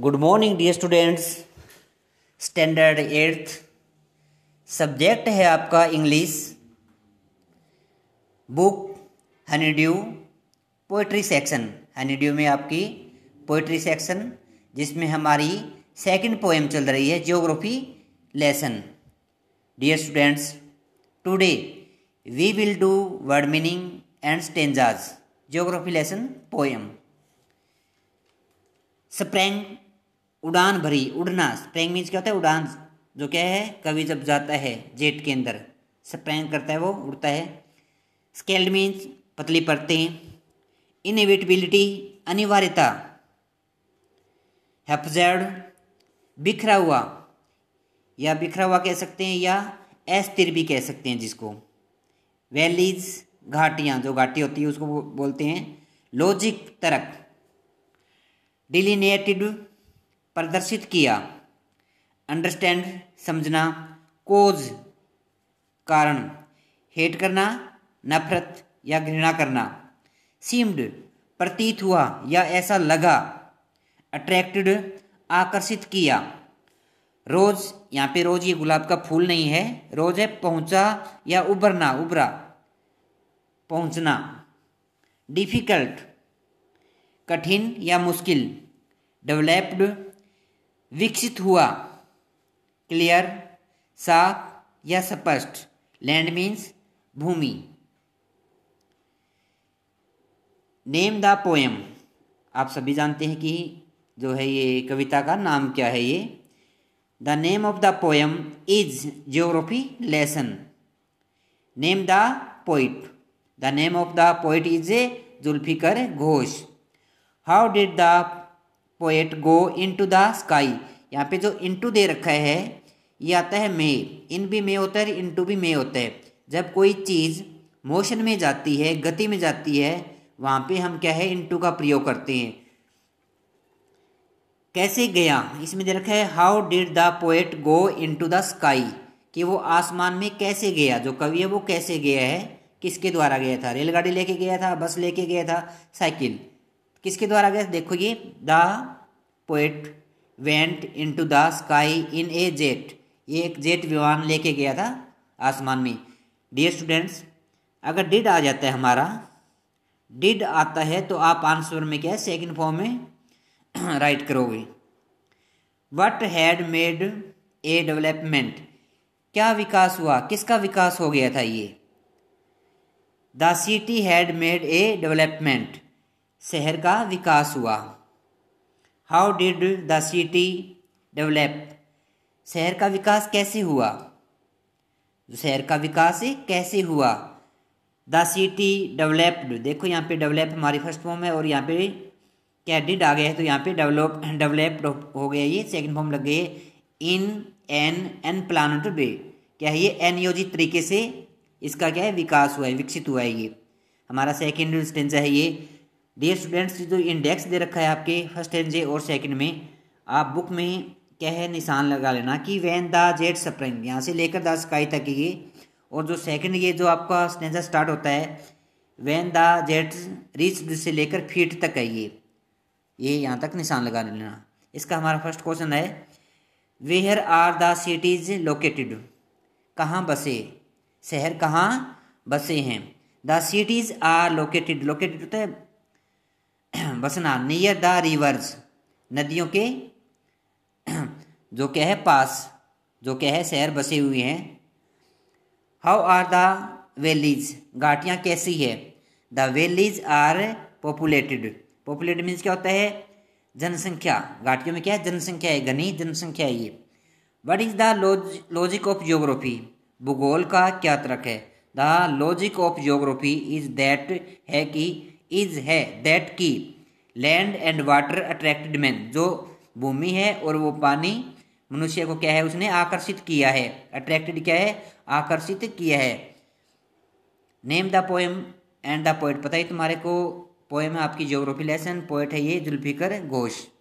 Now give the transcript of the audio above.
good morning dear students standard eighth subject है आपका English book Honeydew poetry section Honeydew में आपकी poetry section जिसमें हमारी सेकंड पोएम चल रही है Geography Lesson dear students today we will do word meaning and stanzas Geography Lesson poem sprang उड़ान भरी उड़ना स्प्रैंग मीन्स क्या होता है उड़ान जो क्या है कभी जब जाता है जेट के अंदर स्प्रैंग करता है वो उड़ता है स्केल्ड मीन्स पतली परतें इनएविटेबिलिटी अनिवार्यता हेफजर्ड बिखरा हुआ या बिखरा हुआ कह सकते हैं या अस्थिर भी कह सकते हैं जिसको वैलीज घाटियाँ जो घाटी होती है उसको बोलते हैं लॉजिक तरक डिलीनेटेड प्रदर्शित किया अंडरस्टैंड समझना कोज कारण हेट करना नफरत या घृणा करना सीम्ड प्रतीत हुआ या ऐसा लगा अट्रैक्टेड आकर्षित किया रोज़ यहाँ पे रोज़ ये गुलाब का फूल नहीं है रोज़ है पहुँचा या उभरना उभरा पहुँचना डिफ़िकल्ट कठिन या मुश्किल डेवलप्ड विकसित हुआ क्लियर साफ या स्पष्ट लैंड मीन्स भूमि नेम द पोएम आप सभी जानते हैं कि जो है ये कविता का नाम क्या है ये the name of the poem is Geography Lesson name the poet the name of the poet is a Zulfikar Ghose how did the poet go into the sky यहाँ पे जो इंटू दे रखा है ये आता है मे इन भी मे होता है टू भी मे होता है जब कोई चीज़ मोशन में जाती है गति में जाती है वहाँ पे हम क्या है इंटू का प्रयोग करते हैं कैसे गया इसमें दे रखा है how did the poet go into the sky कि वो आसमान में कैसे गया जो कवि है वो कैसे गया है किसके द्वारा गया था रेलगाड़ी लेके गया था बस लेके गया था साइकिल किसके द्वारा गया देखो ये the poet went into the sky in a jet ये एक जेट विमान लेके गया था आसमान में डियर स्टूडेंट्स अगर डिड आ जाता है हमारा डिड आता है तो आप आंसर में क्या है सेकेंड फॉर्म में राइट करोगे what had made a development क्या विकास हुआ किसका विकास हो गया था ये the city had made a development शहर का विकास हुआ how did the city develop शहर का विकास कैसे हुआ शहर का विकास कैसे हुआ द सिटी डेवलप्ड देखो यहाँ पे डेवलप हमारी फर्स्ट फॉर्म है और यहाँ पे क्या डिड आ गया है तो यहाँ पे डेवलप डेवलप्ड हो गया ये सेकंड फॉर्म लग गए इन एन एन टू बे क्या है ये एन योजित तरीके से इसका क्या है विकास हुआ है विकसित हुआ है ये हमारा सेकेंड स्टेंस है ये डियर स्टूडेंट्स जो इंडेक्स दे रखा है आपके फर्स्ट एंड जे और सेकंड में आप बुक में क्या है निशान लगा लेना कि वैन द जेट स्प्रिंग यहाँ से लेकर द स्काई तक ये और जो सेकंड ये जो आपका स्टेंजा स्टार्ट होता है वैन द जेट रीच से लेकर फीट तक है ये ये यहाँ तक निशान लगा लेना इसका हमारा फर्स्ट क्वेश्चन है where are the cities located कहाँ बसे शहर कहाँ बसे हैं the cities are located located होता है बसना नियर द रिवर्स नदियों के जो क्या है पास जो क्या है शहर बसे हुए हैं हाउ आर द वैलीज घाटियाँ कैसी है the valleys are populated populated means क्या होता है जनसंख्या घाटियों में क्या है जनसंख्या है घनी जनसंख्या है ये what is the logic of geography भूगोल का क्या तर्क है the logic of geography is that है कि इज है दैट की land and water attracted man जो भूमि है और वो पानी मनुष्य को क्या है उसने आकर्षित किया है अट्रैक्टेड क्या है आकर्षित किया है name the poem and the poet पता ही तुम्हारे को पोएम है आपकी ज्योग्राफी लेसन पोइट है ये जुल्फिकर घोष